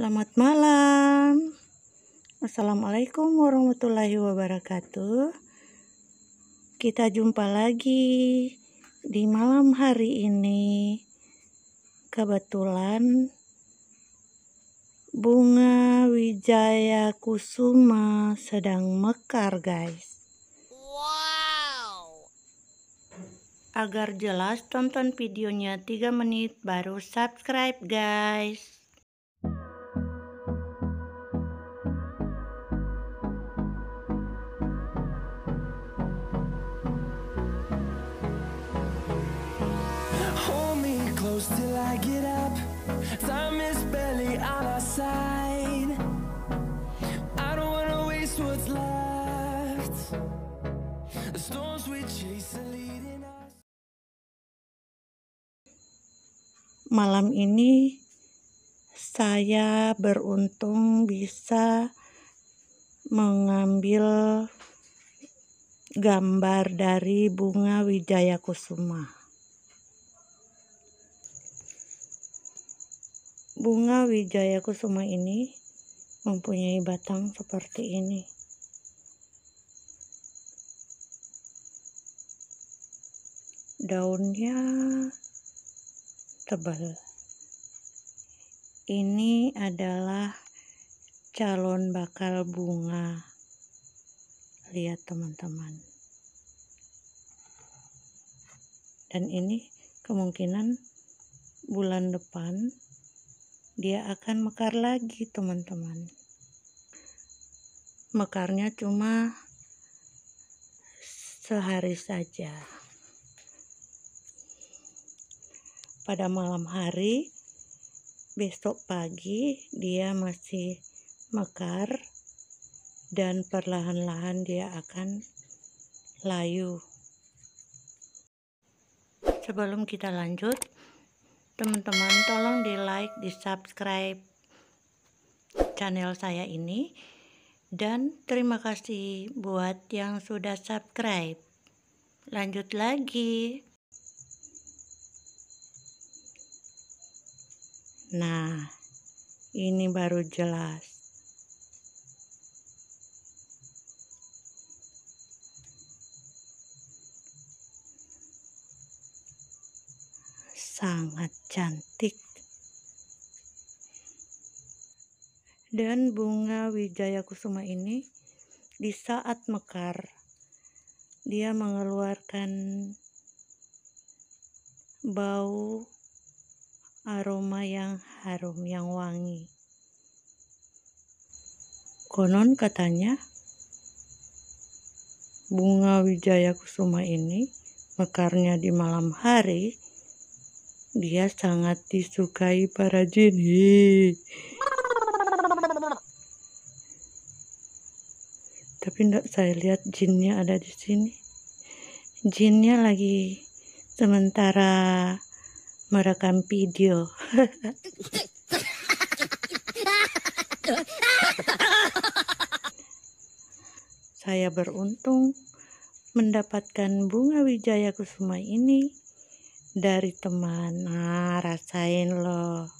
Selamat malam. Assalamualaikum warahmatullahi wabarakatuh. Kita jumpa lagi di malam hari ini. Kebetulan bunga Wijaya Kusuma sedang mekar, guys. Wow. Agar jelas tonton videonya 3 menit baru subscribe guys. Malam ini saya beruntung bisa mengambil gambar dari bunga Wijaya Kusuma. Bunga Wijaya Kusuma ini mempunyai batang seperti ini. daunnya tebal. Ini adalah calon bakal bunga. Lihat teman-teman. Dan ini kemungkinan bulan depan dia akan mekar lagi teman-teman. Mekarnya cuma sehari saja. pada malam hari besok pagi dia masih mekar dan perlahan-lahan dia akan layu sebelum kita lanjut teman-teman tolong di like di subscribe channel saya ini dan terima kasih buat yang sudah subscribe lanjut lagi Nah, ini baru jelas. Sangat cantik. Dan bunga wijaya kusuma ini di saat mekar dia mengeluarkan bau aroma yang harum, yang wangi. Konon katanya, bunga wijaya kusuma ini mekarnya di malam hari, dia sangat disukai para jin. Tapi enggak saya lihat jinnya ada di sini. Jinnya lagi sementara merekam video. Saya beruntung mendapatkan bunga wijaya kusuma ini dari teman. Nah, rasain loh.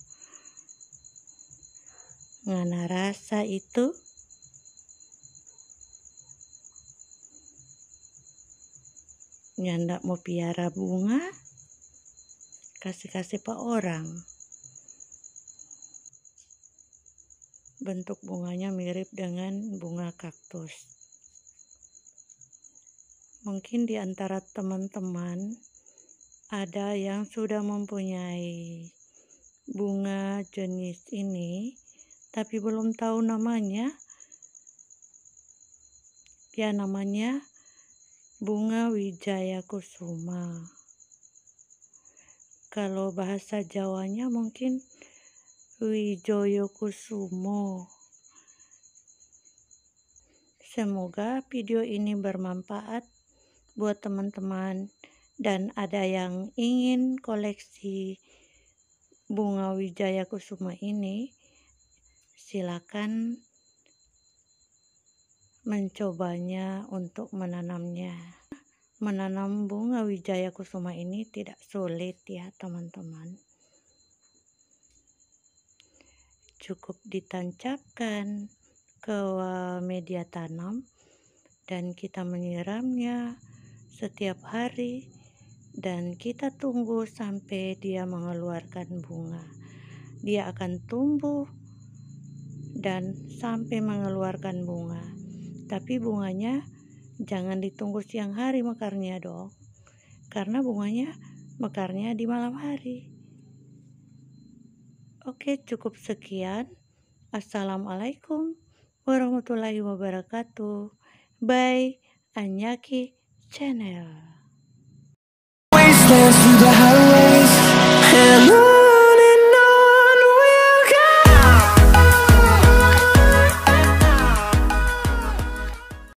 Ngana rasa itu Nyandak mau piara bunga kasih-kasih pak orang. Bentuk bunganya mirip dengan bunga kaktus. Mungkin di antara teman-teman ada yang sudah mempunyai bunga jenis ini tapi belum tahu namanya. Ya namanya bunga Wijaya Kusuma kalau bahasa Jawanya mungkin Wijoyo Kusumo semoga video ini bermanfaat buat teman-teman dan ada yang ingin koleksi bunga wijaya kusuma ini silakan mencobanya untuk menanamnya menanam bunga wijaya kusuma ini tidak sulit ya teman-teman cukup ditancapkan ke media tanam dan kita menyiramnya setiap hari dan kita tunggu sampai dia mengeluarkan bunga dia akan tumbuh dan sampai mengeluarkan bunga tapi bunganya Jangan ditunggu siang hari mekarnya dong, karena bunganya mekarnya di malam hari. Oke, cukup sekian. Assalamualaikum warahmatullahi wabarakatuh. Bye, Anyaki Channel.